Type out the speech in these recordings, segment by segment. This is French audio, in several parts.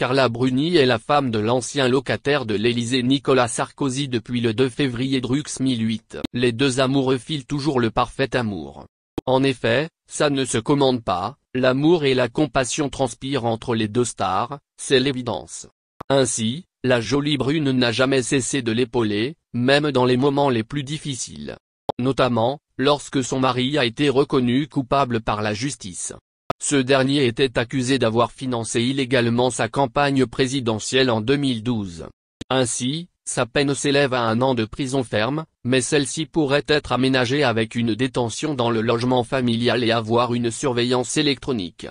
Carla Bruni est la femme de l'ancien locataire de l'Élysée Nicolas Sarkozy depuis le 2 février Drux 2008. Les deux amoureux filent toujours le parfait amour. En effet, ça ne se commande pas, l'amour et la compassion transpirent entre les deux stars, c'est l'évidence. Ainsi, la jolie brune n'a jamais cessé de l'épauler, même dans les moments les plus difficiles. Notamment, lorsque son mari a été reconnu coupable par la justice. Ce dernier était accusé d'avoir financé illégalement sa campagne présidentielle en 2012. Ainsi, sa peine s'élève à un an de prison ferme, mais celle-ci pourrait être aménagée avec une détention dans le logement familial et avoir une surveillance électronique.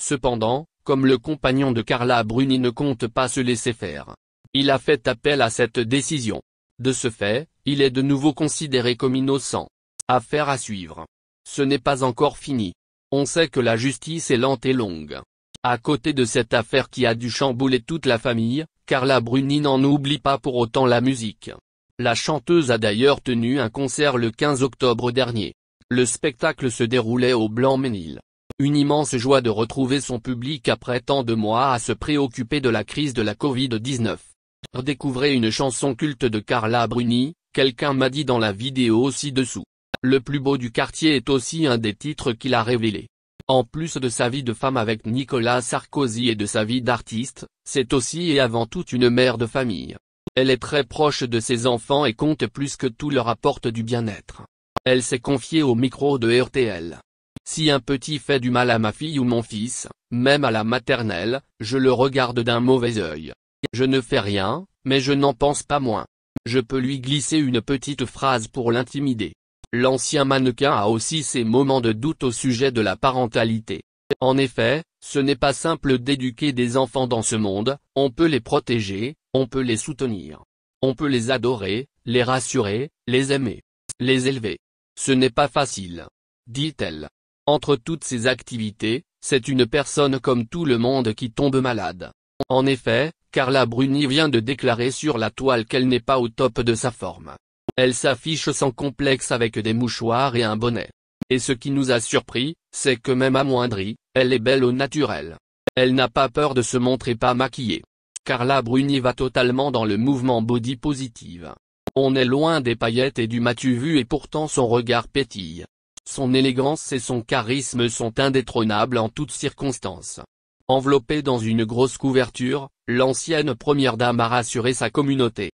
Cependant, comme le compagnon de Carla Bruni ne compte pas se laisser faire. Il a fait appel à cette décision. De ce fait, il est de nouveau considéré comme innocent. Affaire à suivre. Ce n'est pas encore fini. On sait que la justice est lente et longue. À côté de cette affaire qui a dû chambouler toute la famille, Carla Bruni n'en oublie pas pour autant la musique. La chanteuse a d'ailleurs tenu un concert le 15 octobre dernier. Le spectacle se déroulait au Blanc-Ménil. Une immense joie de retrouver son public après tant de mois à se préoccuper de la crise de la Covid-19. Redécouvrez une chanson culte de Carla Bruni, quelqu'un m'a dit dans la vidéo ci-dessous. Le plus beau du quartier est aussi un des titres qu'il a révélé. En plus de sa vie de femme avec Nicolas Sarkozy et de sa vie d'artiste, c'est aussi et avant tout une mère de famille. Elle est très proche de ses enfants et compte plus que tout leur apporte du bien-être. Elle s'est confiée au micro de RTL. Si un petit fait du mal à ma fille ou mon fils, même à la maternelle, je le regarde d'un mauvais œil. Je ne fais rien, mais je n'en pense pas moins. Je peux lui glisser une petite phrase pour l'intimider. L'ancien mannequin a aussi ses moments de doute au sujet de la parentalité. En effet, ce n'est pas simple d'éduquer des enfants dans ce monde, on peut les protéger, on peut les soutenir. On peut les adorer, les rassurer, les aimer. Les élever. Ce n'est pas facile. Dit-elle. Entre toutes ces activités, c'est une personne comme tout le monde qui tombe malade. En effet, Carla Bruni vient de déclarer sur la toile qu'elle n'est pas au top de sa forme. Elle s'affiche sans complexe avec des mouchoirs et un bonnet. Et ce qui nous a surpris, c'est que même amoindrie, elle est belle au naturel. Elle n'a pas peur de se montrer pas maquillée. Carla Bruni va totalement dans le mouvement body positive. On est loin des paillettes et du matu vu et pourtant son regard pétille. Son élégance et son charisme sont indétrônables en toutes circonstances. Enveloppée dans une grosse couverture, l'ancienne première dame a rassuré sa communauté.